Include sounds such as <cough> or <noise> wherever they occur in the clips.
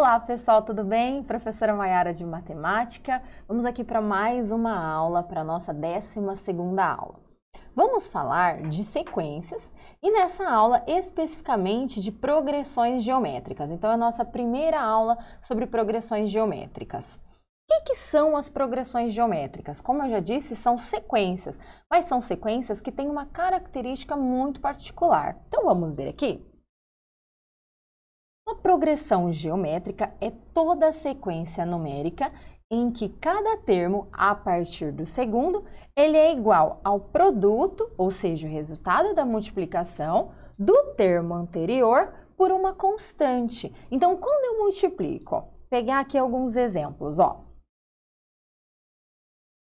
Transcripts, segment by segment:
Olá, pessoal, tudo bem? Professora Maiara de Matemática. Vamos aqui para mais uma aula, para a nossa 12 aula. Vamos falar de sequências e nessa aula especificamente de progressões geométricas. Então é a nossa primeira aula sobre progressões geométricas. O que, que são as progressões geométricas? Como eu já disse, são sequências, mas são sequências que têm uma característica muito particular. Então vamos ver aqui. Uma progressão geométrica é toda a sequência numérica em que cada termo, a partir do segundo, ele é igual ao produto, ou seja, o resultado da multiplicação, do termo anterior por uma constante. Então, quando eu multiplico, ó, pegar aqui alguns exemplos, ó.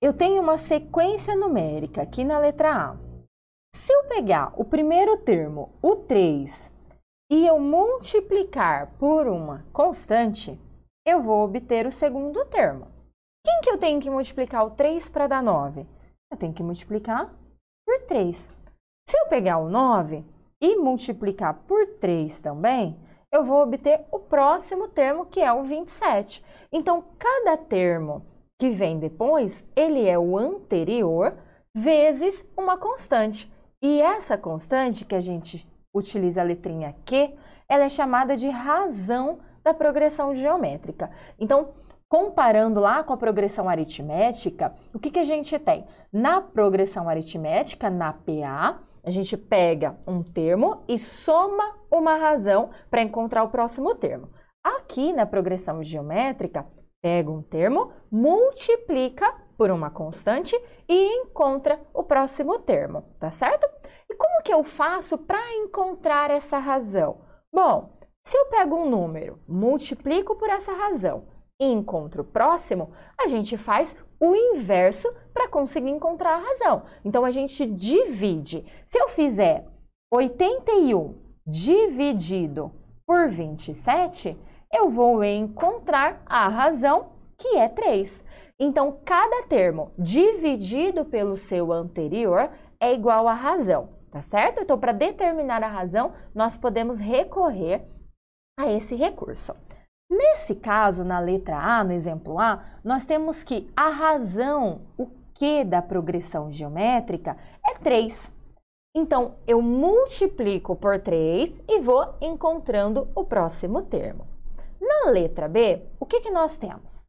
Eu tenho uma sequência numérica aqui na letra A. Se eu pegar o primeiro termo, o 3, e eu multiplicar por uma constante, eu vou obter o segundo termo. Quem que eu tenho que multiplicar o 3 para dar 9? Eu tenho que multiplicar por 3. Se eu pegar o 9 e multiplicar por 3 também, eu vou obter o próximo termo, que é o 27. Então, cada termo que vem depois, ele é o anterior vezes uma constante. E essa constante que a gente utiliza a letrinha Q, ela é chamada de razão da progressão geométrica. Então, comparando lá com a progressão aritmética, o que, que a gente tem? Na progressão aritmética, na PA, a gente pega um termo e soma uma razão para encontrar o próximo termo. Aqui na progressão geométrica, pega um termo, multiplica por uma constante e encontra o próximo termo, tá certo? E como que eu faço para encontrar essa razão? Bom, se eu pego um número, multiplico por essa razão e encontro próximo, a gente faz o inverso para conseguir encontrar a razão. Então a gente divide. Se eu fizer 81 dividido por 27, eu vou encontrar a razão que é 3. Então, cada termo dividido pelo seu anterior é igual à razão, tá certo? Então, para determinar a razão, nós podemos recorrer a esse recurso. Nesse caso, na letra A, no exemplo A, nós temos que a razão, o que da progressão geométrica é 3. Então, eu multiplico por 3 e vou encontrando o próximo termo. Na letra B, o que, que nós temos?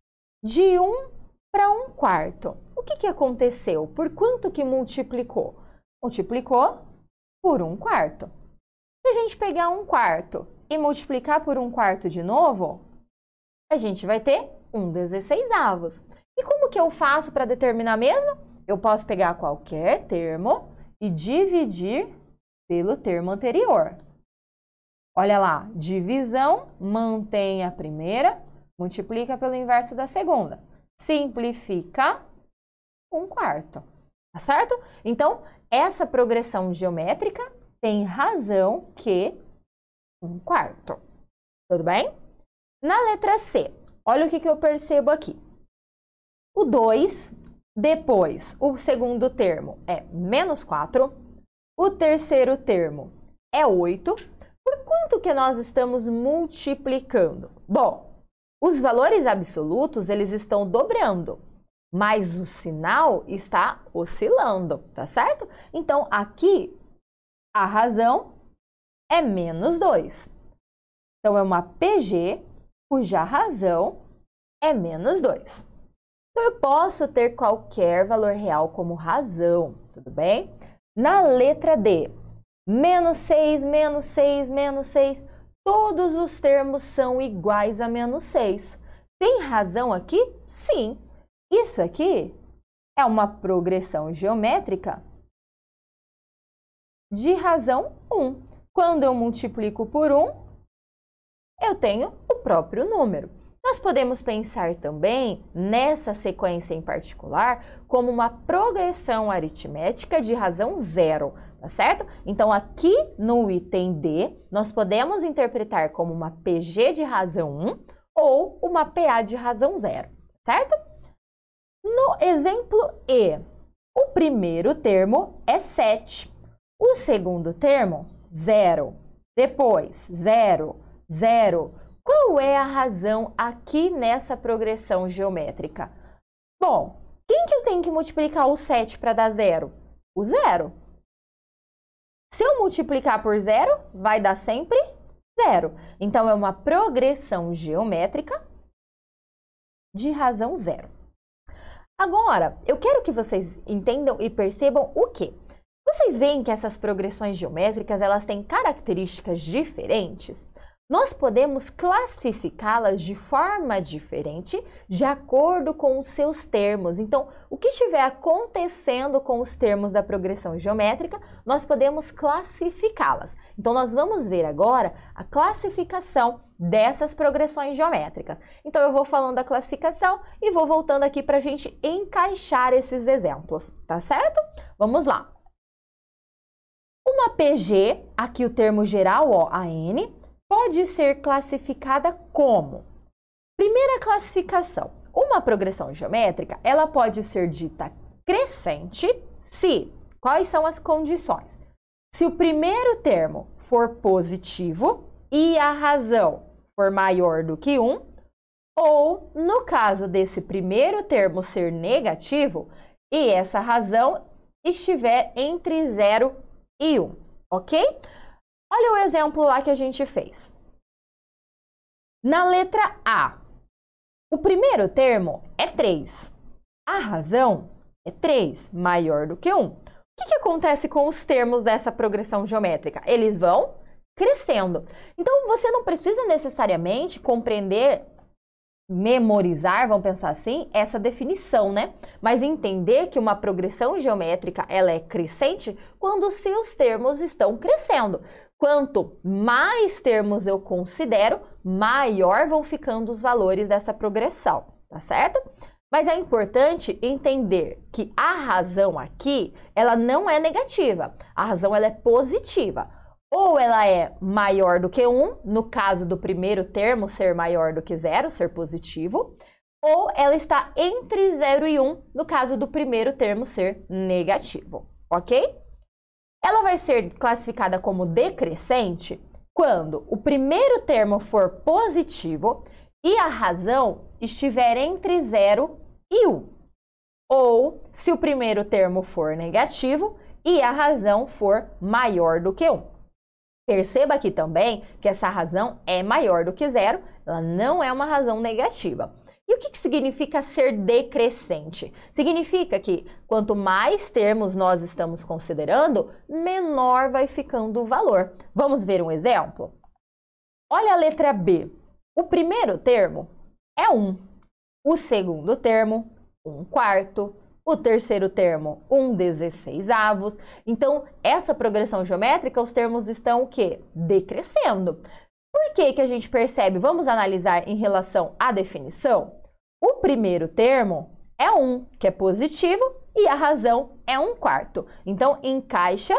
De 1 para 1 quarto. O que, que aconteceu? Por quanto que multiplicou? multiplicou por um quarto. Se a gente pegar um quarto e multiplicar por um quarto de novo, a gente vai ter um 16 avos. E como que eu faço para determinar mesmo? Eu posso pegar qualquer termo e dividir pelo termo anterior. Olha lá, divisão, mantém a primeira, multiplica pelo inverso da segunda. Simplifica um quarto, tá certo? Então, essa progressão geométrica tem razão que um quarto. Tudo bem? Na letra C, olha o que, que eu percebo aqui. O 2, depois o segundo termo é menos 4, o terceiro termo é 8. Por quanto que nós estamos multiplicando? Bom, os valores absolutos eles estão dobrando mas o sinal está oscilando, tá certo? Então aqui a razão é menos 2. Então é uma PG cuja razão é menos 2. Então eu posso ter qualquer valor real como razão, tudo bem? Na letra D, menos 6, menos 6, menos 6, todos os termos são iguais a menos 6. Tem razão aqui? Sim, isso aqui é uma progressão geométrica de razão 1. Quando eu multiplico por 1, eu tenho o próprio número. Nós podemos pensar também nessa sequência em particular como uma progressão aritmética de razão zero, tá certo? Então aqui no item D, nós podemos interpretar como uma PG de razão 1 ou uma PA de razão zero, certo? No exemplo E, o primeiro termo é 7, o segundo termo, 0. Depois, 0, 0. Qual é a razão aqui nessa progressão geométrica? Bom, quem que eu tenho que multiplicar o 7 para dar zero? O zero. Se eu multiplicar por zero, vai dar sempre zero. Então, é uma progressão geométrica de razão zero. Agora, eu quero que vocês entendam e percebam o que. Vocês veem que essas progressões geométricas elas têm características diferentes? Nós podemos classificá-las de forma diferente de acordo com os seus termos. Então, o que estiver acontecendo com os termos da progressão geométrica, nós podemos classificá-las. Então, nós vamos ver agora a classificação dessas progressões geométricas. Então, eu vou falando da classificação e vou voltando aqui para a gente encaixar esses exemplos, tá certo? Vamos lá. Uma PG, aqui o termo geral, ó, an pode ser classificada como primeira classificação. Uma progressão geométrica, ela pode ser dita crescente se quais são as condições? Se o primeiro termo for positivo e a razão for maior do que 1, ou no caso desse primeiro termo ser negativo e essa razão estiver entre 0 e 1, ok? Olha o exemplo lá que a gente fez. Na letra A, o primeiro termo é 3. A razão é 3 maior do que 1. O que, que acontece com os termos dessa progressão geométrica? Eles vão crescendo. Então, você não precisa necessariamente compreender memorizar, vamos pensar assim, essa definição, né? Mas entender que uma progressão geométrica ela é crescente quando seus termos estão crescendo. Quanto mais termos eu considero, maior vão ficando os valores dessa progressão, tá certo? Mas é importante entender que a razão aqui, ela não é negativa. A razão ela é positiva. Ou ela é maior do que 1, um, no caso do primeiro termo ser maior do que zero, ser positivo, ou ela está entre 0 e 1, um, no caso do primeiro termo ser negativo, ok? ela vai ser classificada como decrescente quando o primeiro termo for positivo e a razão estiver entre 0 e 1. Um. Ou se o primeiro termo for negativo e a razão for maior do que 1. Um. Perceba aqui também que essa razão é maior do que zero, ela não é uma razão negativa. E o que, que significa ser decrescente? Significa que quanto mais termos nós estamos considerando, menor vai ficando o valor. Vamos ver um exemplo? Olha a letra B. O primeiro termo é 1, o segundo termo, 1 quarto, o terceiro termo, 1 dezesseisavos. Então, essa progressão geométrica, os termos estão o quê? Decrescendo. Por que, que a gente percebe? Vamos analisar em relação à definição? O primeiro termo é um, que é positivo, e a razão é um quarto. Então, encaixa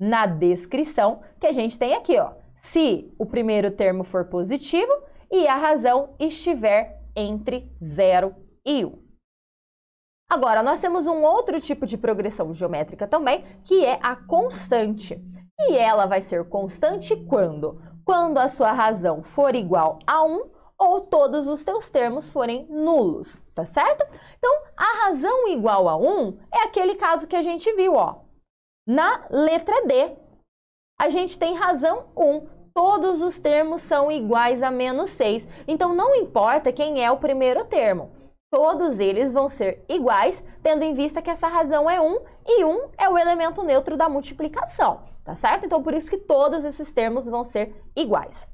na descrição que a gente tem aqui, ó. Se o primeiro termo for positivo e a razão estiver entre 0 e 1. Um. Agora, nós temos um outro tipo de progressão geométrica também, que é a constante. E ela vai ser constante quando quando a sua razão for igual a 1 ou todos os teus termos forem nulos, tá certo? Então, a razão igual a 1 é aquele caso que a gente viu, ó. Na letra D, a gente tem razão 1, todos os termos são iguais a menos 6. Então, não importa quem é o primeiro termo todos eles vão ser iguais, tendo em vista que essa razão é 1 e 1 é o elemento neutro da multiplicação, tá certo? Então, por isso que todos esses termos vão ser iguais.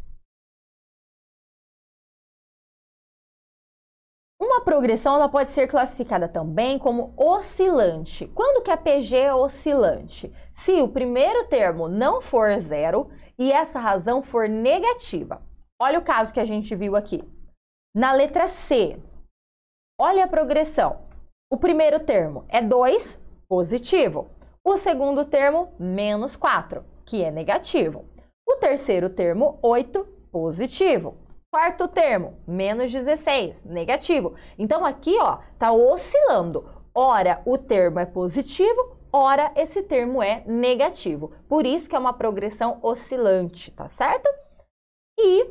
Uma progressão ela pode ser classificada também como oscilante. Quando que a PG é oscilante? Se o primeiro termo não for zero e essa razão for negativa. Olha o caso que a gente viu aqui. Na letra C, Olha a progressão. O primeiro termo é 2, positivo. O segundo termo, menos 4, que é negativo. O terceiro termo, 8, positivo. Quarto termo, menos 16, negativo. Então aqui, ó, tá oscilando. Ora o termo é positivo, ora esse termo é negativo. Por isso que é uma progressão oscilante, tá certo? E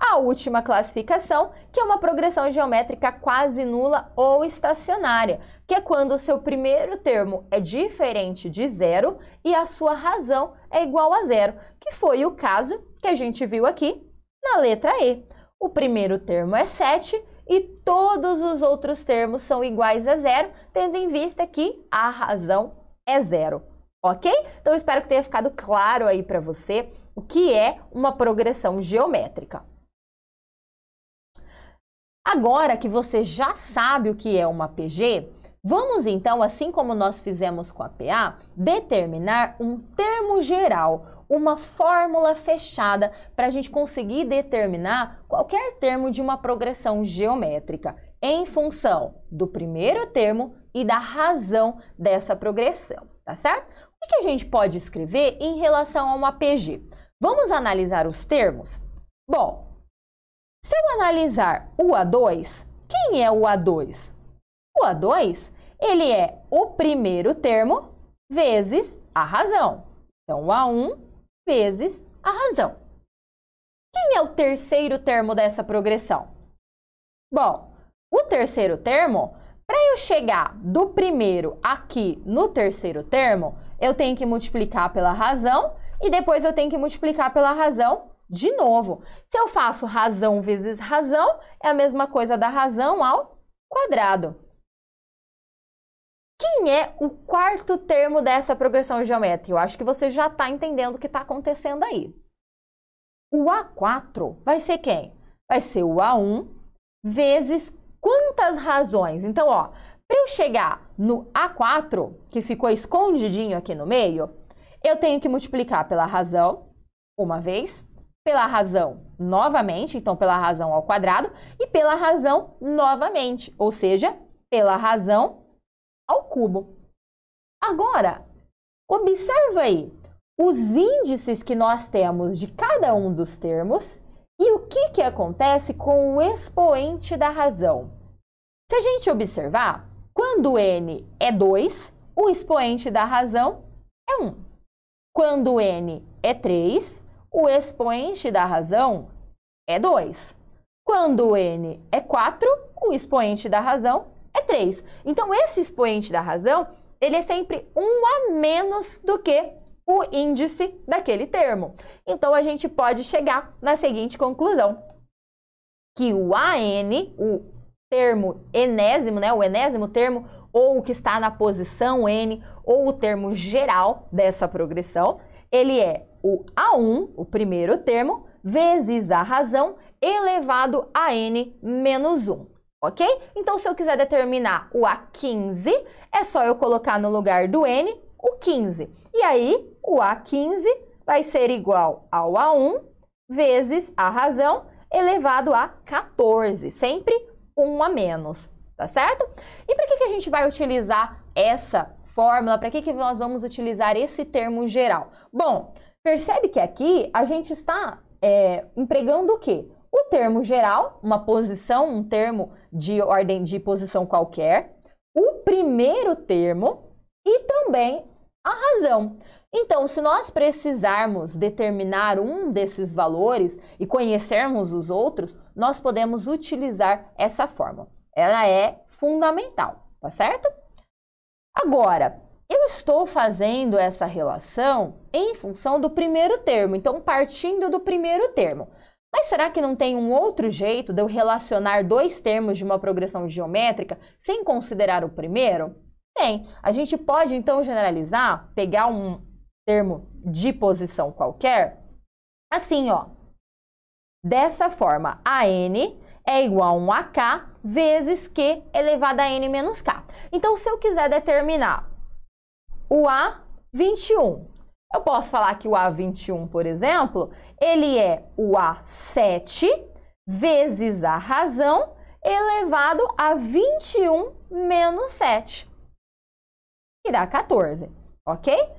a última classificação, que é uma progressão geométrica quase nula ou estacionária, que é quando o seu primeiro termo é diferente de zero e a sua razão é igual a zero, que foi o caso que a gente viu aqui na letra E. O primeiro termo é 7 e todos os outros termos são iguais a zero, tendo em vista que a razão é zero. Ok? Então, espero que tenha ficado claro aí para você o que é uma progressão geométrica. Agora que você já sabe o que é uma PG, vamos então, assim como nós fizemos com a PA, determinar um termo geral, uma fórmula fechada para a gente conseguir determinar qualquer termo de uma progressão geométrica em função do primeiro termo e da razão dessa progressão, tá certo? O que a gente pode escrever em relação a uma PG? Vamos analisar os termos? Bom, se eu analisar o A2, quem é o A2? O A2, ele é o primeiro termo vezes a razão. Então, o A1 vezes a razão. Quem é o terceiro termo dessa progressão? Bom, o terceiro termo, para eu chegar do primeiro aqui no terceiro termo, eu tenho que multiplicar pela razão e depois eu tenho que multiplicar pela razão de novo. Se eu faço razão vezes razão, é a mesma coisa da razão ao quadrado. Quem é o quarto termo dessa progressão geométrica? Eu acho que você já está entendendo o que está acontecendo aí. O A4 vai ser quem? Vai ser o A1 vezes quantas razões? Então, ó, para eu chegar no A4, que ficou escondidinho aqui no meio, eu tenho que multiplicar pela razão uma vez pela razão novamente, então pela razão ao quadrado, e pela razão novamente, ou seja, pela razão ao cubo. Agora, observa aí os índices que nós temos de cada um dos termos e o que, que acontece com o expoente da razão. Se a gente observar, quando n é 2, o expoente da razão é 1. Quando n é 3, o expoente da razão é 2. Quando n é 4, o expoente da razão é 3. Então, esse expoente da razão, ele é sempre 1 um a menos do que o índice daquele termo. Então, a gente pode chegar na seguinte conclusão, que o AN, o termo enésimo, né, o enésimo termo, ou o que está na posição N, ou o termo geral dessa progressão, ele é o A1, o primeiro termo, vezes a razão elevado a n menos 1, ok? Então, se eu quiser determinar o A15, é só eu colocar no lugar do n o 15. E aí, o A15 vai ser igual ao A1 vezes a razão elevado a 14, sempre 1 a menos, tá certo? E para que, que a gente vai utilizar essa fórmula? Para que, que nós vamos utilizar esse termo geral? Bom, Percebe que aqui a gente está é, empregando o quê? O termo geral, uma posição, um termo de ordem de posição qualquer, o primeiro termo e também a razão. Então, se nós precisarmos determinar um desses valores e conhecermos os outros, nós podemos utilizar essa fórmula. Ela é fundamental, tá certo? Agora, eu estou fazendo essa relação em função do primeiro termo, então partindo do primeiro termo. Mas será que não tem um outro jeito de eu relacionar dois termos de uma progressão geométrica sem considerar o primeiro? Tem. A gente pode então generalizar, pegar um termo de posição qualquer, assim, ó. Dessa forma, a n é igual a 1 a k vezes q elevado a n menos k. Então, se eu quiser determinar o A21. Eu posso falar que o A21, por exemplo, ele é o A7 vezes a razão elevado a 21 menos 7, que dá 14, ok?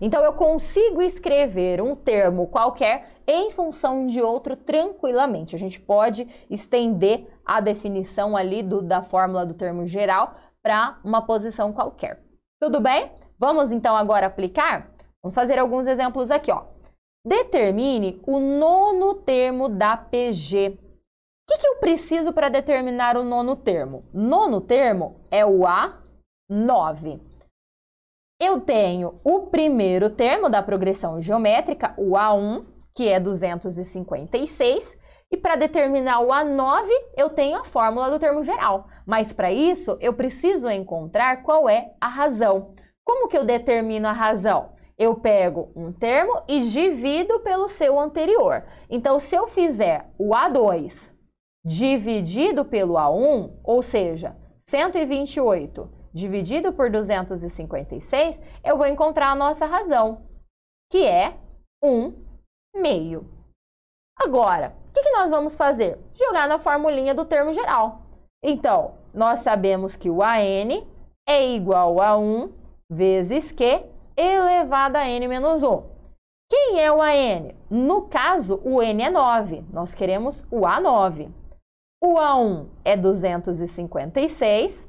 Então eu consigo escrever um termo qualquer em função de outro tranquilamente. A gente pode estender a definição ali do, da fórmula do termo geral para uma posição qualquer. Tudo bem? Vamos então agora aplicar? Vamos fazer alguns exemplos aqui, ó. Determine o nono termo da PG. O que, que eu preciso para determinar o nono termo? Nono termo é o A9. Eu tenho o primeiro termo da progressão geométrica, o A1, que é 256, e para determinar o A9, eu tenho a fórmula do termo geral. Mas para isso, eu preciso encontrar qual é a razão. Como que eu determino a razão? Eu pego um termo e divido pelo seu anterior. Então, se eu fizer o A2 dividido pelo A1, ou seja, 128 dividido por 256, eu vou encontrar a nossa razão, que é 1 meio. Agora, o que, que nós vamos fazer? Jogar na formulinha do termo geral. Então, nós sabemos que o AN é igual a 1 vezes Q elevado a N menos 1. Quem é o AN? No caso, o N é 9. Nós queremos o A9. O A1 é 256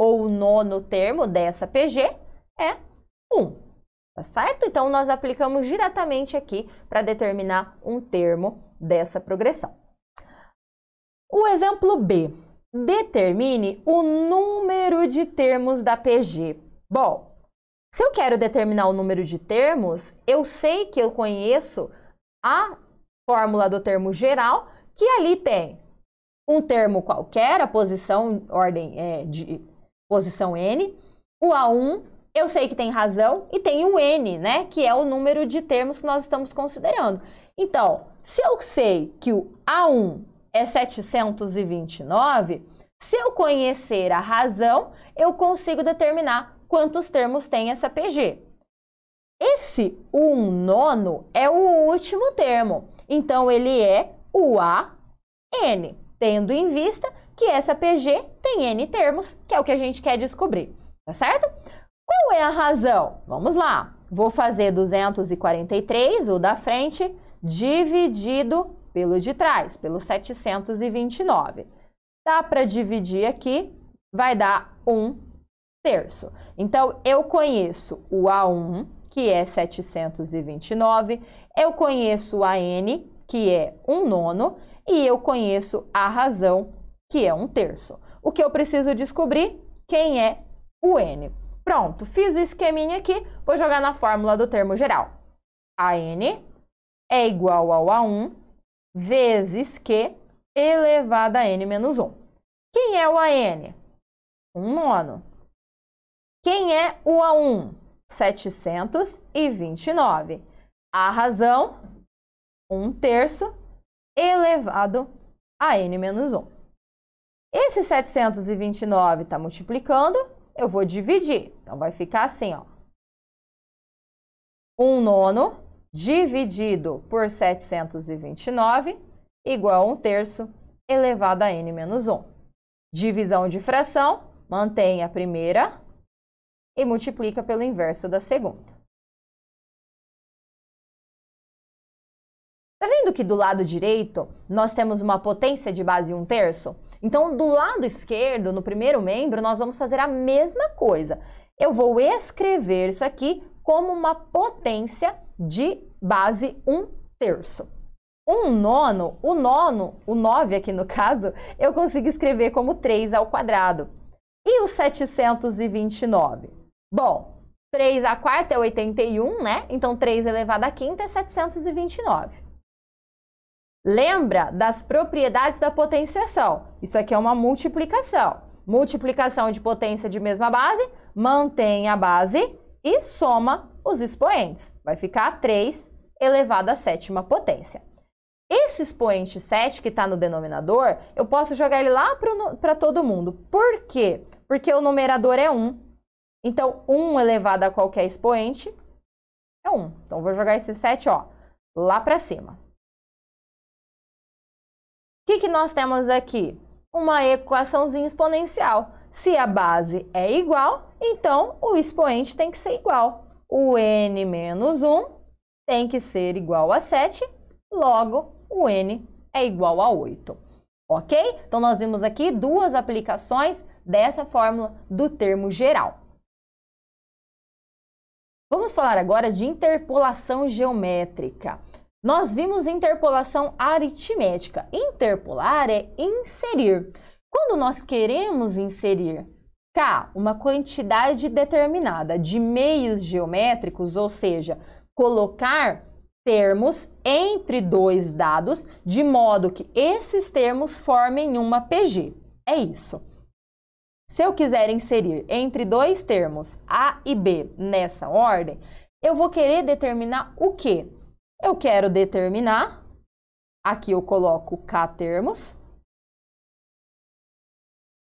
ou o nono termo dessa PG é 1, tá certo? Então, nós aplicamos diretamente aqui para determinar um termo dessa progressão. O exemplo B. Determine o número de termos da PG. Bom, se eu quero determinar o número de termos, eu sei que eu conheço a fórmula do termo geral, que ali tem um termo qualquer, a posição, ordem é, de posição N. O A1, eu sei que tem razão, e tem o N, né? Que é o número de termos que nós estamos considerando. Então, se eu sei que o A1 é 729, se eu conhecer a razão, eu consigo determinar quantos termos tem essa PG. Esse 1 nono é o último termo, então ele é o AN, tendo em vista que essa PG tem N termos, que é o que a gente quer descobrir, tá certo? Qual é a razão? Vamos lá. Vou fazer 243, o da frente, dividido pelo de trás, pelo 729. Dá para dividir aqui, vai dar 1 terço. Então, eu conheço o A1, que é 729, eu conheço o AN, que é 1 nono, e eu conheço a razão, que é um terço. O que eu preciso descobrir? Quem é o N. Pronto, fiz o esqueminha aqui, vou jogar na fórmula do termo geral. A N é igual ao A1 vezes Q elevado a N menos 1. Quem é o AN? 1 um nono. Quem é o A1? 729. A razão, 1 um terço elevado a N menos 1. Esse 729 está multiplicando, eu vou dividir. Então, vai ficar assim, ó. 1 um nono dividido por 729 igual a 1 terço elevado a n menos 1. Divisão de fração, mantém a primeira e multiplica pelo inverso da segunda. Tá vendo que do lado direito nós temos uma potência de base 1 terço? Então, do lado esquerdo, no primeiro membro, nós vamos fazer a mesma coisa. Eu vou escrever isso aqui como uma potência de base 1 terço. Um nono, o nono, o 9 aqui no caso, eu consigo escrever como 3 ao quadrado. E o 729? Bom, 3 à quarta é 81, né? Então 3 elevado à quinta é 729. Lembra das propriedades da potenciação. Isso aqui é uma multiplicação. Multiplicação de potência de mesma base, mantém a base e soma os expoentes. Vai ficar 3 elevado à sétima potência. Esse expoente 7 que está no denominador, eu posso jogar ele lá para todo mundo. Por quê? Porque o numerador é 1. Então, 1 elevado a qualquer expoente é 1. Então, vou jogar esse 7 ó, lá para cima que, que nós temos aqui? Uma equaçãozinha exponencial. Se a base é igual, então o expoente tem que ser igual. O n menos 1 tem que ser igual a 7, logo o n é igual a 8. Ok? Então nós vimos aqui duas aplicações dessa fórmula do termo geral. Vamos falar agora de interpolação geométrica. Nós vimos interpolação aritmética. Interpolar é inserir. Quando nós queremos inserir K, uma quantidade determinada de meios geométricos, ou seja, colocar termos entre dois dados de modo que esses termos formem uma PG. É isso. Se eu quiser inserir entre dois termos A e B nessa ordem, eu vou querer determinar o que? Eu quero determinar. Aqui eu coloco K termos.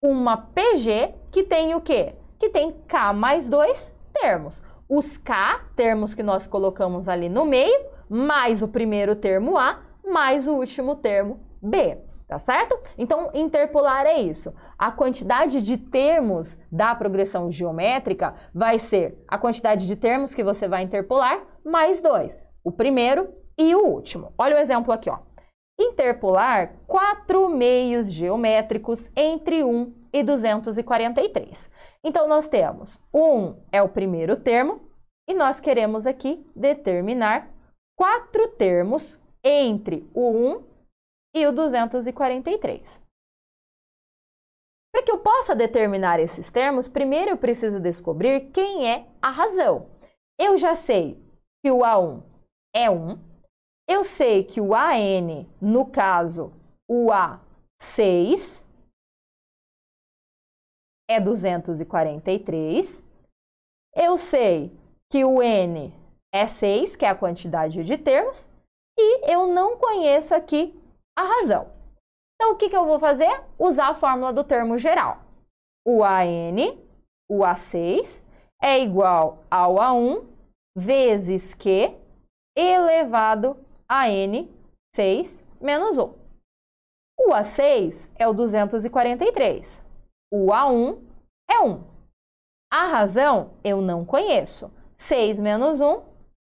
Uma PG que tem o quê? Que tem K mais dois termos. Os K, termos que nós colocamos ali no meio, mais o primeiro termo A, mais o último termo B, tá certo? Então, interpolar é isso. A quantidade de termos da progressão geométrica vai ser a quantidade de termos que você vai interpolar mais 2 o primeiro e o último. Olha o exemplo aqui, ó. Interpolar quatro meios geométricos entre 1 e 243. Então, nós temos 1 é o primeiro termo e nós queremos aqui determinar quatro termos entre o 1 e o 243. Para que eu possa determinar esses termos, primeiro eu preciso descobrir quem é a razão. Eu já sei que o A1 é 1. Eu sei que o AN, no caso, o A6 é 243. Eu sei que o N é 6, que é a quantidade de termos, e eu não conheço aqui a razão. Então, o que, que eu vou fazer? Usar a fórmula do termo geral. O AN, o A6, é igual ao A1 vezes Q elevado a n, 6, menos 1. O A6 é o 243. O A1 é 1. A razão eu não conheço. 6 menos 1,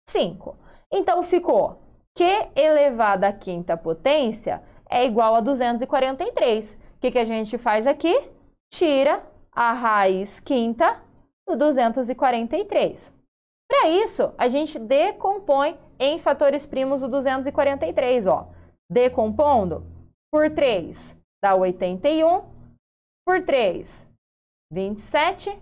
5. Então ficou Q elevado à quinta potência é igual a 243. O que, que a gente faz aqui? Tira a raiz quinta do 243. Para isso, a gente decompõe em fatores primos o 243, ó. Decompondo por 3 dá 81, por 3 27,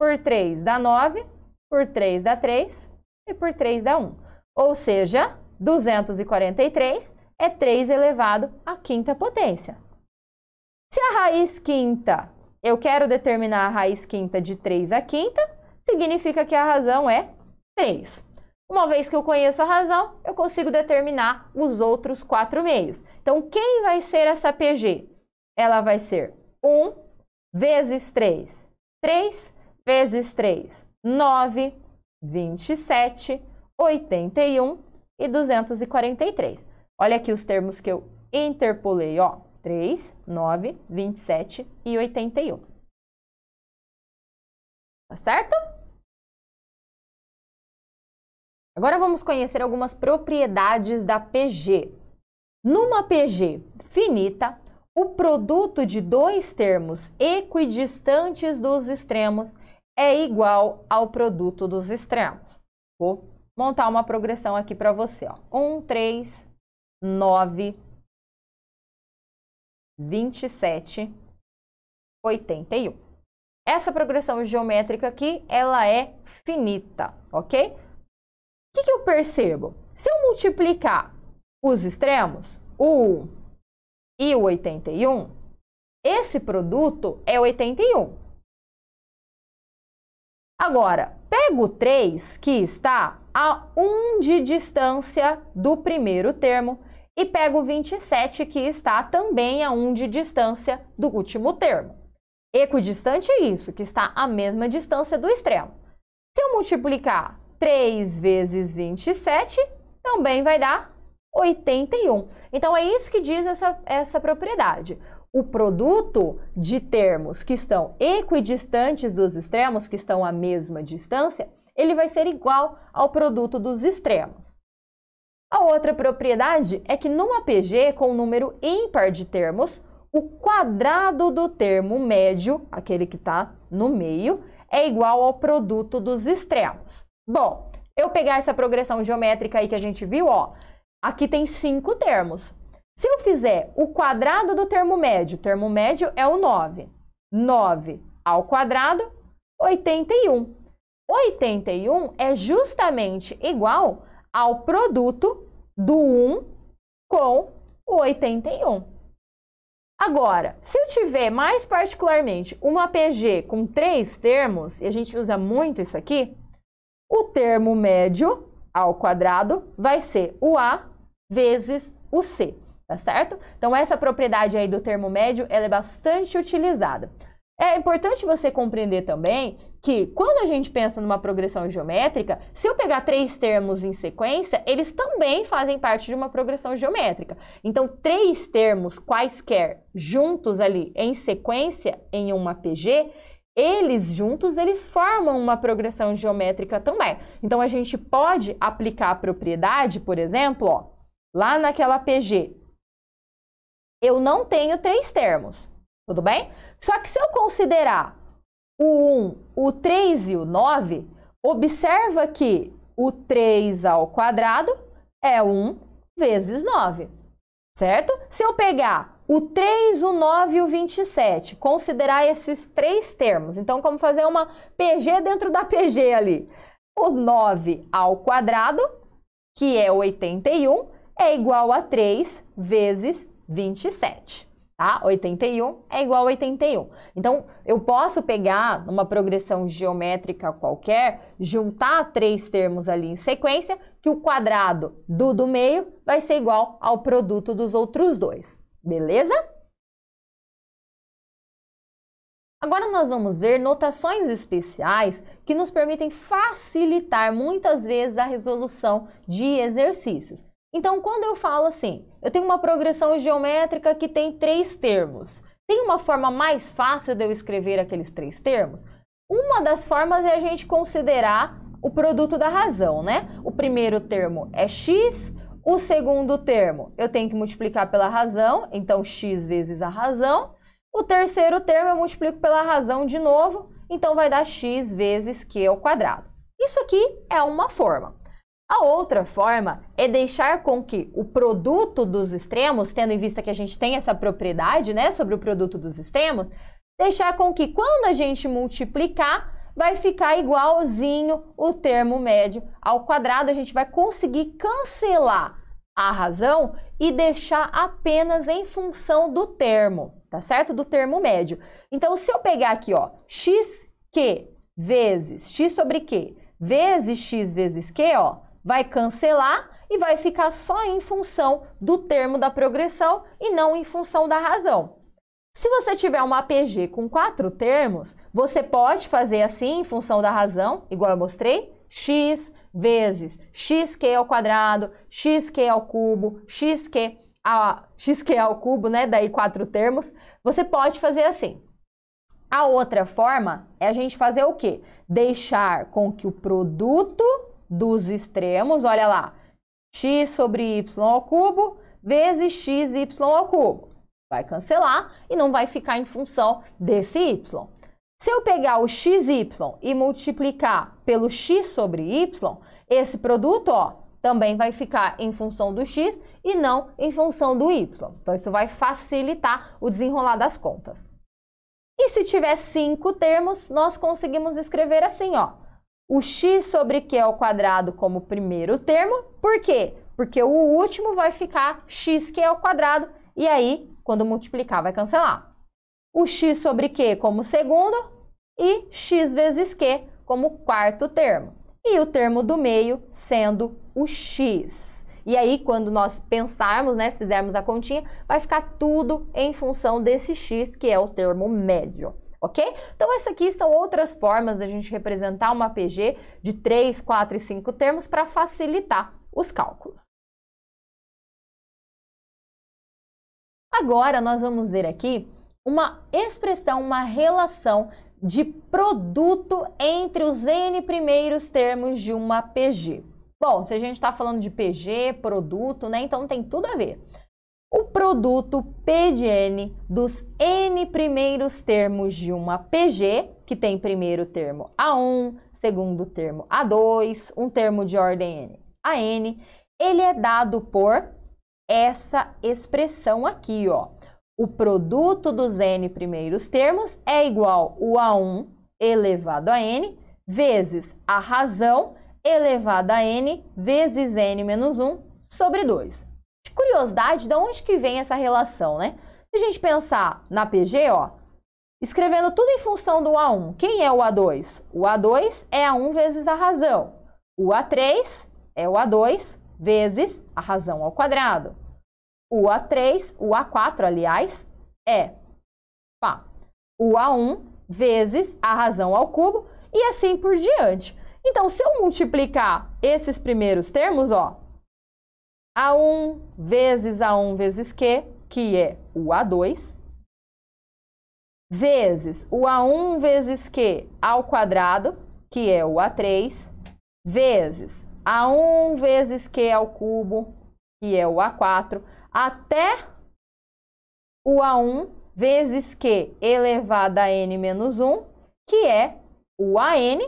por 3 dá 9, por 3 dá 3 e por 3 dá 1. Ou seja, 243 é 3 elevado à quinta potência. Se a raiz quinta, eu quero determinar a raiz quinta de 3 à quinta, significa que a razão é 3. Uma vez que eu conheço a razão, eu consigo determinar os outros quatro meios. Então, quem vai ser essa PG? Ela vai ser 1 vezes 3, 3 vezes 3, 9, 27, 81 e 243. Olha aqui os termos que eu interpolei, ó. 3, 9, 27 e 81. Tá certo? Agora vamos conhecer algumas propriedades da PG. Numa PG finita, o produto de dois termos equidistantes dos extremos é igual ao produto dos extremos. Vou montar uma progressão aqui para você. Ó. 1, 3, 9, 27, 81. Essa progressão geométrica aqui, ela é finita, ok? O que, que eu percebo? Se eu multiplicar os extremos, o 1 e o 81, esse produto é 81. Agora, pego o 3, que está a 1 de distância do primeiro termo, e pego o 27, que está também a 1 de distância do último termo. Equidistante é isso, que está a mesma distância do extremo. Se eu multiplicar 3 vezes 27 também vai dar 81. Então é isso que diz essa, essa propriedade. O produto de termos que estão equidistantes dos extremos, que estão à mesma distância, ele vai ser igual ao produto dos extremos. A outra propriedade é que numa PG com um número ímpar de termos, o quadrado do termo médio, aquele que está no meio, é igual ao produto dos extremos. Bom, eu pegar essa progressão geométrica aí que a gente viu, ó, aqui tem cinco termos. Se eu fizer o quadrado do termo médio, termo médio é o 9. 9 ao quadrado, 81. 81 é justamente igual ao produto do 1 com o 81. Agora, se eu tiver mais particularmente uma PG com três termos, e a gente usa muito isso aqui, o termo médio ao quadrado vai ser o A vezes o C, tá certo? Então essa propriedade aí do termo médio, ela é bastante utilizada. É importante você compreender também que quando a gente pensa numa progressão geométrica, se eu pegar três termos em sequência, eles também fazem parte de uma progressão geométrica. Então, três termos quaisquer juntos ali em sequência em uma PG, eles juntos, eles formam uma progressão geométrica também. Então, a gente pode aplicar a propriedade, por exemplo, ó, lá naquela PG. Eu não tenho três termos, tudo bem? Só que se eu considerar o 1, o 3 e o 9, observa que o 3 ao quadrado é 1 vezes 9, certo? Se eu pegar o 3, o 9 e o 27. Considerar esses três termos. Então, como fazer uma PG dentro da PG ali? O 9 ao quadrado, que é 81, é igual a 3 vezes 27. Tá? 81 é igual a 81. Então, eu posso pegar uma progressão geométrica qualquer, juntar três termos ali em sequência, que o quadrado do do meio vai ser igual ao produto dos outros dois. Beleza? Agora nós vamos ver notações especiais que nos permitem facilitar muitas vezes a resolução de exercícios. Então, quando eu falo assim, eu tenho uma progressão geométrica que tem três termos. Tem uma forma mais fácil de eu escrever aqueles três termos? Uma das formas é a gente considerar o produto da razão, né? O primeiro termo é x, o segundo termo eu tenho que multiplicar pela razão, então x vezes a razão. O terceiro termo eu multiplico pela razão de novo, então vai dar x vezes q ao quadrado. Isso aqui é uma forma. A outra forma é deixar com que o produto dos extremos, tendo em vista que a gente tem essa propriedade, né, sobre o produto dos extremos, deixar com que quando a gente multiplicar, vai ficar igualzinho o termo médio ao quadrado. A gente vai conseguir cancelar a razão e deixar apenas em função do termo, tá certo? Do termo médio. Então, se eu pegar aqui, ó, x q vezes x sobre q vezes x vezes q, ó, vai cancelar e vai ficar só em função do termo da progressão e não em função da razão. Se você tiver uma APG com quatro termos, você pode fazer assim em função da razão, igual eu mostrei, x vezes xq ao quadrado, xq ao cubo, xq a xq ao cubo, né, daí quatro termos. Você pode fazer assim. A outra forma é a gente fazer o quê? Deixar com que o produto dos extremos, olha lá, x sobre y ao cubo vezes xy ao cubo vai cancelar e não vai ficar em função desse y. Se eu pegar o xy e multiplicar pelo x sobre y, esse produto, ó, também vai ficar em função do x e não em função do y. Então, isso vai facilitar o desenrolar das contas. E se tiver cinco termos, nós conseguimos escrever assim, ó. O x sobre q ao quadrado como primeiro termo, por quê? Porque o último vai ficar x xq ao quadrado e aí quando multiplicar, vai cancelar. O x sobre q como segundo e x vezes q como quarto termo. E o termo do meio sendo o x. E aí, quando nós pensarmos, né, fizermos a continha, vai ficar tudo em função desse x, que é o termo médio, ok? Então, essas aqui são outras formas da gente representar uma PG de 3, 4 e 5 termos para facilitar os cálculos. Agora nós vamos ver aqui uma expressão, uma relação de produto entre os N primeiros termos de uma PG. Bom, se a gente está falando de PG, produto, né? Então tem tudo a ver. O produto P de N dos N primeiros termos de uma PG, que tem primeiro termo A1, segundo termo A2, um termo de ordem N a N, ele é dado por essa expressão aqui, ó. O produto dos n primeiros termos é igual o A1 elevado a n vezes a razão elevada a n vezes n menos 1 sobre 2. De curiosidade, de onde que vem essa relação, né? Se a gente pensar na PG, ó, escrevendo tudo em função do A1, quem é o A2? O A2 é A1 vezes a razão. O A3 é o A2 vezes a razão ao quadrado. O A3, o A4, aliás, é pá, o A1 vezes a razão ao cubo e assim por diante. Então, se eu multiplicar esses primeiros termos, ó, A1 vezes A1 vezes Q, que é o A2, vezes o A1 vezes Q ao quadrado, que é o A3, vezes a1 vezes Q ao cubo, que é o A4, até o A1 vezes Q elevado a N menos 1, que é o AN.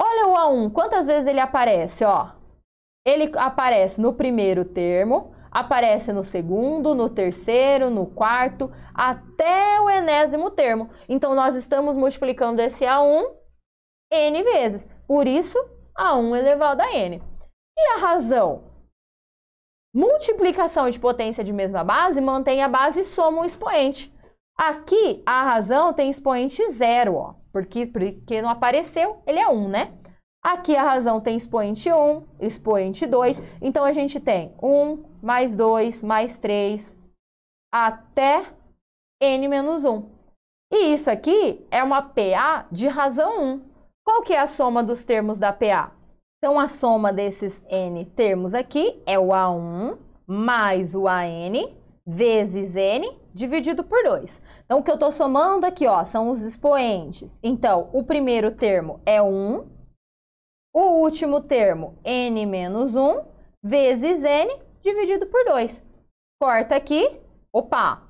Olha o A1, quantas vezes ele aparece, ó. Ele aparece no primeiro termo, aparece no segundo, no terceiro, no quarto, até o enésimo termo. Então, nós estamos multiplicando esse A1 N vezes. Por isso, a 1 elevado a n. E a razão? Multiplicação de potência de mesma base mantém a base e soma o expoente. Aqui, a razão tem expoente zero, ó, porque, porque não apareceu, ele é 1, né? Aqui a razão tem expoente 1, expoente 2, então a gente tem 1, mais 2, mais 3, até n menos 1. E isso aqui é uma PA de razão 1. Qual que é a soma dos termos da PA? Então, a soma desses N termos aqui é o A1 mais o AN vezes N dividido por 2. Então, o que eu estou somando aqui, ó, são os expoentes. Então, o primeiro termo é 1, o último termo, N menos 1, vezes N dividido por 2. Corta aqui, opa,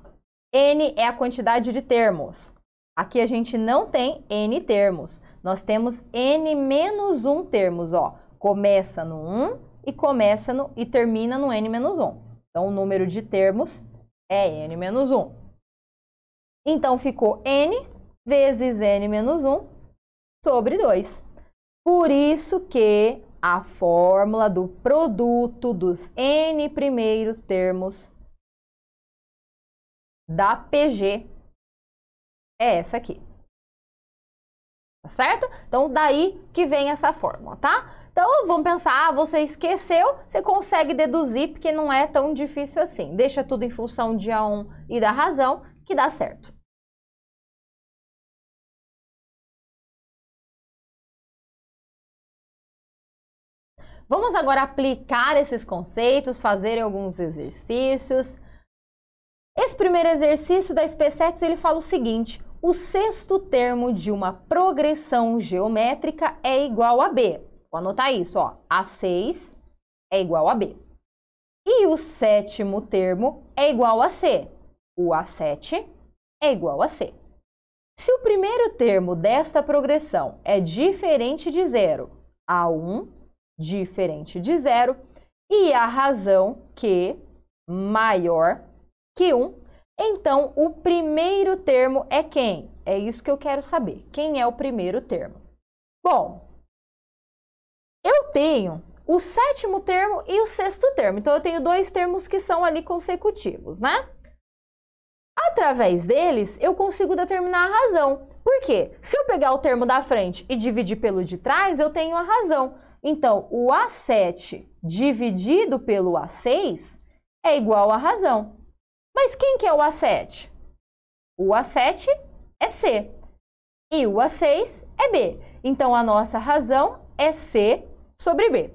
N é a quantidade de termos. Aqui a gente não tem N termos nós temos n menos 1 termos, ó. Começa no 1 e começa no e termina no n menos 1. Então o número de termos é n menos 1. Então ficou n vezes n menos 1 sobre 2. Por isso que a fórmula do produto dos n primeiros termos da PG é essa aqui tá certo? Então, daí que vem essa fórmula, tá? Então, vamos pensar, ah, você esqueceu, você consegue deduzir, porque não é tão difícil assim. Deixa tudo em função de A1 e da razão, que dá certo. Vamos agora aplicar esses conceitos, fazer alguns exercícios. Esse primeiro exercício da SpaceX, ele fala o seguinte, o sexto termo de uma progressão geométrica é igual a B. Vou anotar isso, ó. A6 é igual a B. E o sétimo termo é igual a C. O A7 é igual a C. Se o primeiro termo desta progressão é diferente de zero, A1 diferente de zero, e a razão q maior que 1 então, o primeiro termo é quem? É isso que eu quero saber. Quem é o primeiro termo? Bom, eu tenho o sétimo termo e o sexto termo. Então, eu tenho dois termos que são ali consecutivos, né? Através deles, eu consigo determinar a razão. Por quê? Se eu pegar o termo da frente e dividir pelo de trás, eu tenho a razão. Então, o A7 dividido pelo A6 é igual à razão. Mas quem que é o A7? O A7 é C e o A6 é B. Então, a nossa razão é C sobre B.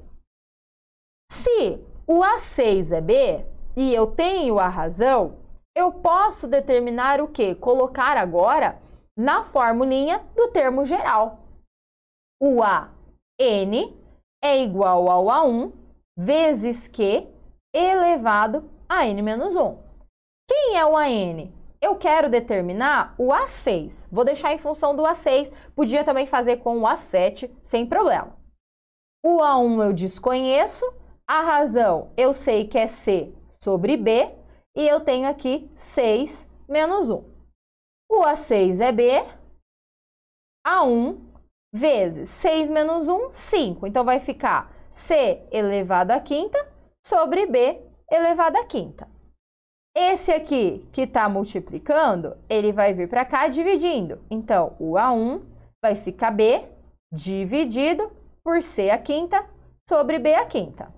Se o A6 é B e eu tenho a razão, eu posso determinar o que? Colocar agora na formulinha do termo geral. O AN é igual ao A1 vezes Q elevado a N menos 1. Quem é o AN? Eu quero determinar o A6. Vou deixar em função do A6. Podia também fazer com o A7, sem problema. O A1 eu desconheço. A razão eu sei que é C sobre B. E eu tenho aqui 6 menos 1. O A6 é B. A1 vezes 6 menos 1, 5. Então, vai ficar C elevado à quinta sobre B elevado à quinta. Esse aqui que está multiplicando, ele vai vir para cá dividindo. Então, o A1 vai ficar B dividido por C a quinta sobre B a quinta.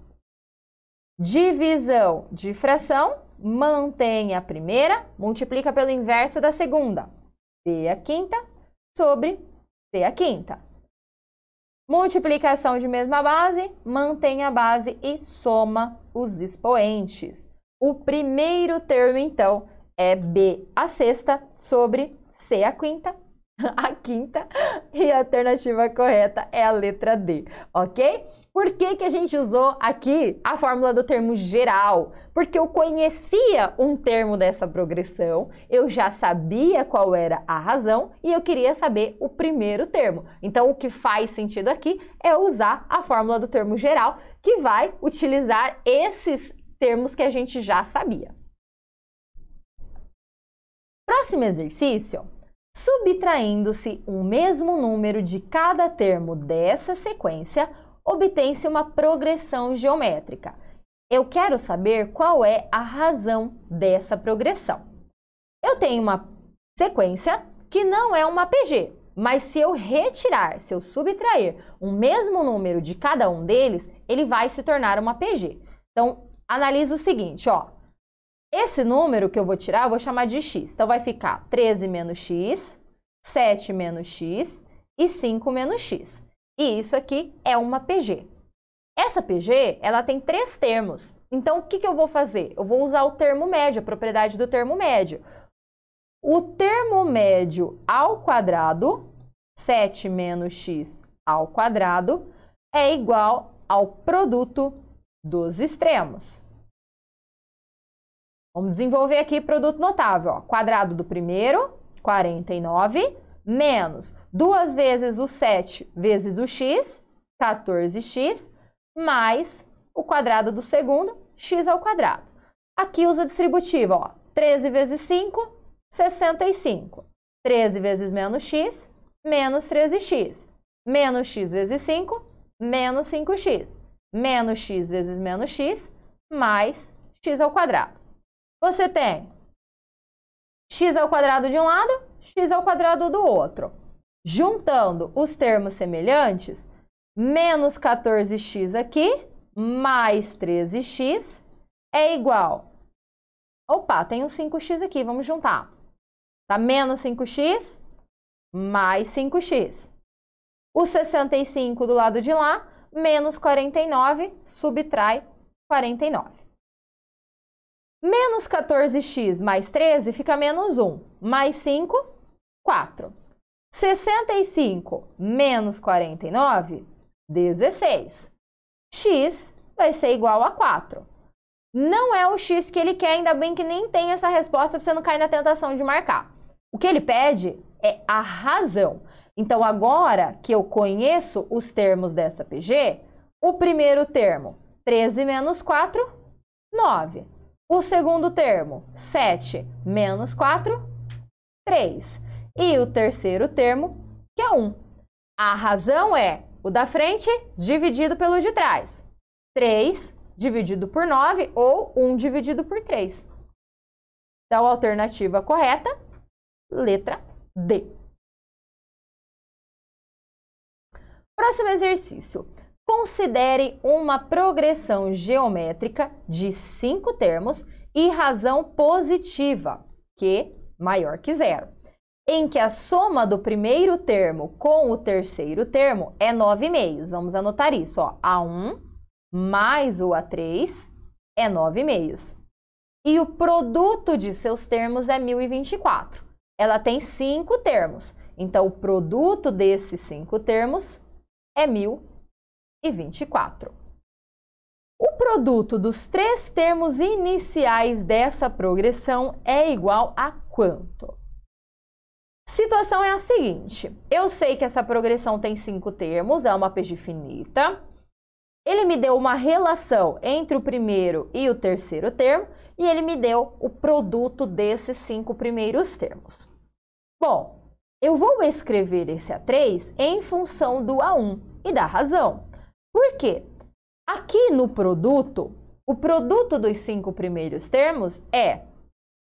Divisão de fração, mantém a primeira, multiplica pelo inverso da segunda. B a quinta sobre C a quinta. Multiplicação de mesma base, mantém a base e soma os expoentes. O primeiro termo, então, é B a sexta sobre C a quinta, <laughs> a quinta e a alternativa correta é a letra D, ok? Por que, que a gente usou aqui a fórmula do termo geral? Porque eu conhecia um termo dessa progressão, eu já sabia qual era a razão e eu queria saber o primeiro termo. Então, o que faz sentido aqui é usar a fórmula do termo geral, que vai utilizar esses termos que a gente já sabia. Próximo exercício, subtraindo-se o um mesmo número de cada termo dessa sequência, obtém-se uma progressão geométrica. Eu quero saber qual é a razão dessa progressão. Eu tenho uma sequência que não é uma PG, mas se eu retirar, se eu subtrair o mesmo número de cada um deles, ele vai se tornar uma PG. Então, analisa o seguinte, ó. Esse número que eu vou tirar, eu vou chamar de x. Então, vai ficar 13 menos x, 7 menos x e 5 menos x. E isso aqui é uma PG. Essa PG, ela tem três termos. Então, o que, que eu vou fazer? Eu vou usar o termo médio, a propriedade do termo médio. O termo médio ao quadrado, 7 menos x ao quadrado, é igual ao produto dos extremos. Vamos desenvolver aqui produto notável. Ó. Quadrado do primeiro, 49, menos 2 vezes o 7 vezes o x, 14x, mais o quadrado do segundo, x ao quadrado. Aqui usa distributiva, ó. 13 vezes 5, 65. 13 vezes menos x, menos 13x. Menos x vezes 5, menos 5x menos x vezes menos x, mais x ao quadrado. Você tem x ao quadrado de um lado, x ao quadrado do outro. Juntando os termos semelhantes, menos 14x aqui, mais 13x, é igual... Opa, tem um 5x aqui, vamos juntar. Tá menos 5x, mais 5x. O 65 do lado de lá menos 49, subtrai 49. Menos 14x mais 13 fica menos 1, mais 5, 4. 65 menos 49, 16. x vai ser igual a 4. Não é o x que ele quer, ainda bem que nem tem essa resposta para você não cair na tentação de marcar. O que ele pede é a razão. Então, agora que eu conheço os termos dessa PG, o primeiro termo, 13 menos 4, 9. O segundo termo, 7 menos 4, 3. E o terceiro termo, que é 1. A razão é o da frente dividido pelo de trás. 3 dividido por 9 ou 1 dividido por 3. Então, a alternativa correta, letra D. Próximo exercício. Considere uma progressão geométrica de cinco termos e razão positiva, que maior que zero, em que a soma do primeiro termo com o terceiro termo é 9 meios. Vamos anotar isso, ó. A1 mais o A3 é 9 meios. E o produto de seus termos é 1024. Ela tem cinco termos. Então, o produto desses cinco termos é 1024. O produto dos três termos iniciais dessa progressão é igual a quanto? Situação é a seguinte: eu sei que essa progressão tem cinco termos, é uma PG finita. Ele me deu uma relação entre o primeiro e o terceiro termo e ele me deu o produto desses cinco primeiros termos. Bom, eu vou escrever esse A3 em função do A1 e da razão. Por quê? Aqui no produto, o produto dos cinco primeiros termos é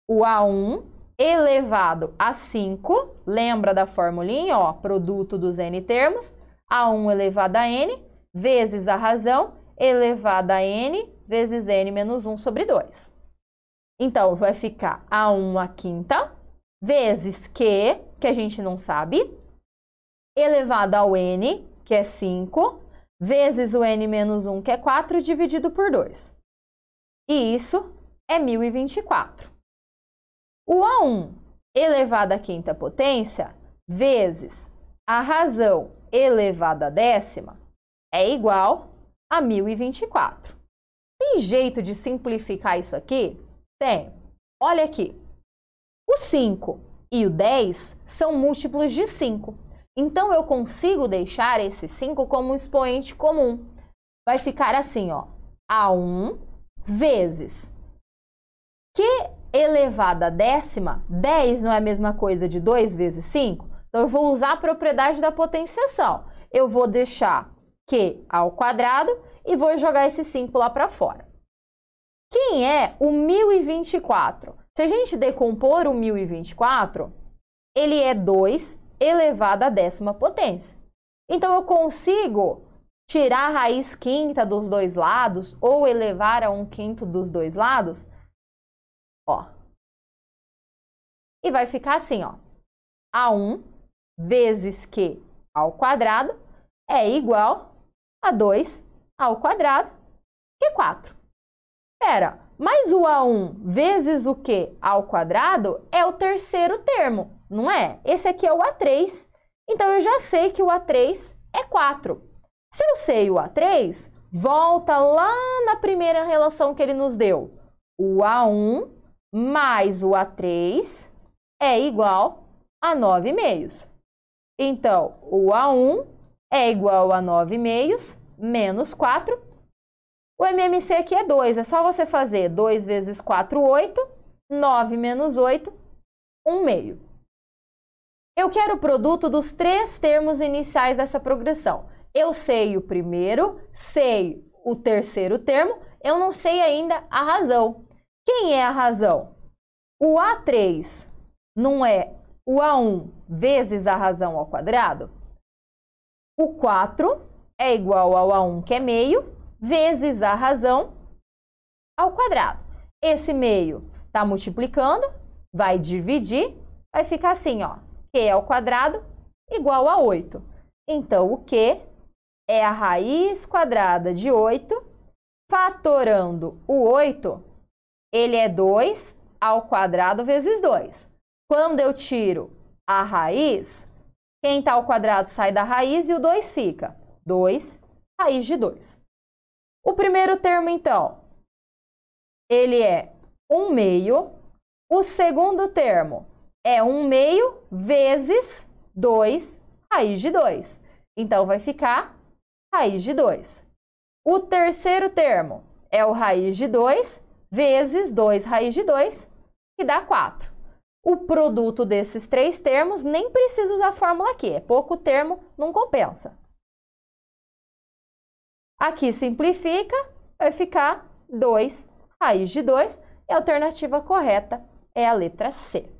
o A1 elevado a 5, lembra da formulinha, ó, produto dos n termos, A1 elevado a n, vezes a razão, elevado a n, vezes n menos 1 sobre 2. Então, vai ficar A1 a quinta vezes Q, que a gente não sabe, elevado ao N, que é 5, vezes o N menos 1, que é 4, dividido por 2. E isso é 1024. O A1 elevado à quinta potência vezes a razão elevada à décima é igual a 1024. Tem jeito de simplificar isso aqui? Tem. Olha aqui. 5 e o 10 são múltiplos de 5. Então eu consigo deixar esse 5 como um expoente comum. Vai ficar assim, ó, a1 vezes q elevado a décima, 10 não é a mesma coisa de 2 vezes 5? Então eu vou usar a propriedade da potenciação. Eu vou deixar q ao quadrado e vou jogar esse 5 lá para fora. Quem é o 1024? Se a gente decompor o 1024, ele é 2 elevado à décima potência. Então, eu consigo tirar a raiz quinta dos dois lados ou elevar a um quinto dos dois lados? Ó. E vai ficar assim, ó. A1 vezes Q ao quadrado é igual a 2 ao quadrado e 4. Pera, mas o A1 vezes o Q ao quadrado é o terceiro termo, não é? Esse aqui é o A3, então eu já sei que o A3 é 4. Se eu sei o A3, volta lá na primeira relação que ele nos deu. O A1 mais o A3 é igual a 9 meios. Então, o A1 é igual a 9 meios menos 4 o MMC aqui é 2, é só você fazer 2 vezes 4, 8, 9 menos 8, 1 meio. Eu quero o produto dos três termos iniciais dessa progressão. Eu sei o primeiro, sei o terceiro termo, eu não sei ainda a razão. Quem é a razão? O A3 não é o A1 vezes a razão ao quadrado? O 4 é igual ao A1, que é meio, vezes a razão ao quadrado. Esse meio está multiplicando, vai dividir, vai ficar assim, ó, q é ao quadrado igual a 8. Então, o q é a raiz quadrada de 8, fatorando o 8, ele é 2 ao quadrado vezes 2. Quando eu tiro a raiz, quem está ao quadrado sai da raiz e o 2 fica. 2, raiz de 2. O primeiro termo, então, ele é um meio. O segundo termo é um meio vezes 2 raiz de 2. Então, vai ficar raiz de 2. O terceiro termo é o raiz de 2 vezes 2 raiz de 2, que dá 4. O produto desses três termos nem precisa usar a fórmula aqui, é pouco termo, não compensa. Aqui simplifica, vai ficar 2 raiz de 2. E a alternativa correta é a letra C.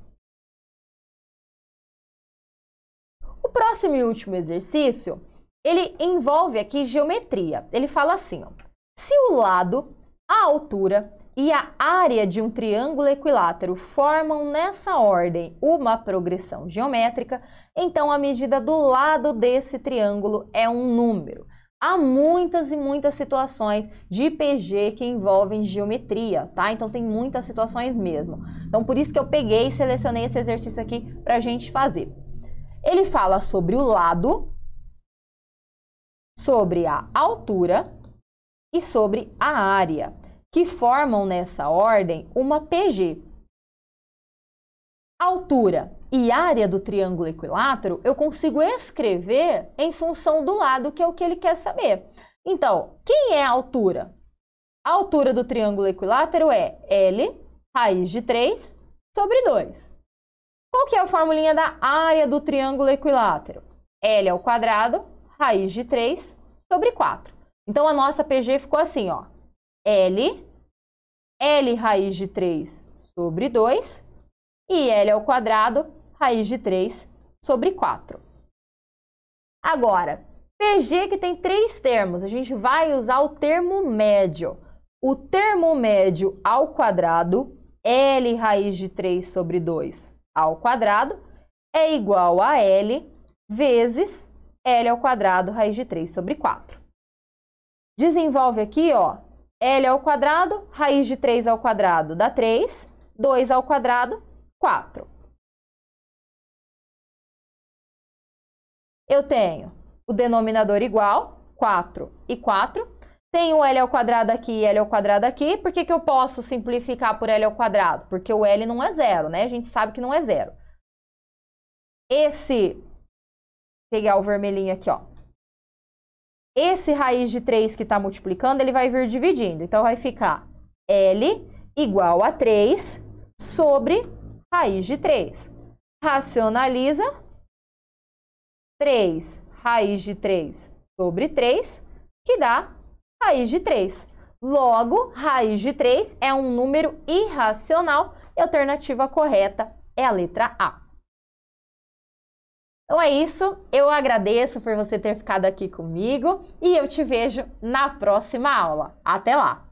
O próximo e último exercício, ele envolve aqui geometria. Ele fala assim, ó, se o lado, a altura e a área de um triângulo equilátero formam nessa ordem uma progressão geométrica, então a medida do lado desse triângulo é um número. Há muitas e muitas situações de IPG que envolvem geometria, tá? Então tem muitas situações mesmo. Então por isso que eu peguei e selecionei esse exercício aqui para a gente fazer. Ele fala sobre o lado, sobre a altura e sobre a área, que formam nessa ordem uma PG. Altura e área do triângulo equilátero, eu consigo escrever em função do lado, que é o que ele quer saber. Então, quem é a altura? A altura do triângulo equilátero é L raiz de 3 sobre 2. Qual que é a formulinha da área do triângulo equilátero? L ao quadrado, raiz de 3 sobre 4. Então, a nossa PG ficou assim, ó. L, L raiz de 3 sobre 2 e L ao quadrado, raiz de 3 sobre 4. Agora, PG que tem três termos, a gente vai usar o termo médio. O termo médio ao quadrado, L raiz de 3 sobre 2 ao quadrado, é igual a L vezes L ao quadrado raiz de 3 sobre 4. Desenvolve aqui, ó, L ao quadrado, raiz de 3 ao quadrado dá 3, 2 ao quadrado, 4. Eu tenho o denominador igual, 4 e 4. Tenho o L ao quadrado aqui e L ao quadrado aqui. Por que, que eu posso simplificar por L ao quadrado? Porque o L não é zero, né? A gente sabe que não é zero. Esse, pegar o vermelhinho aqui, ó. Esse raiz de 3 que está multiplicando, ele vai vir dividindo. Então, vai ficar L igual a 3 sobre raiz de 3. Racionaliza 3 raiz de 3 sobre 3, que dá raiz de 3. Logo, raiz de 3 é um número irracional e a alternativa correta é a letra A. Então é isso, eu agradeço por você ter ficado aqui comigo e eu te vejo na próxima aula. Até lá!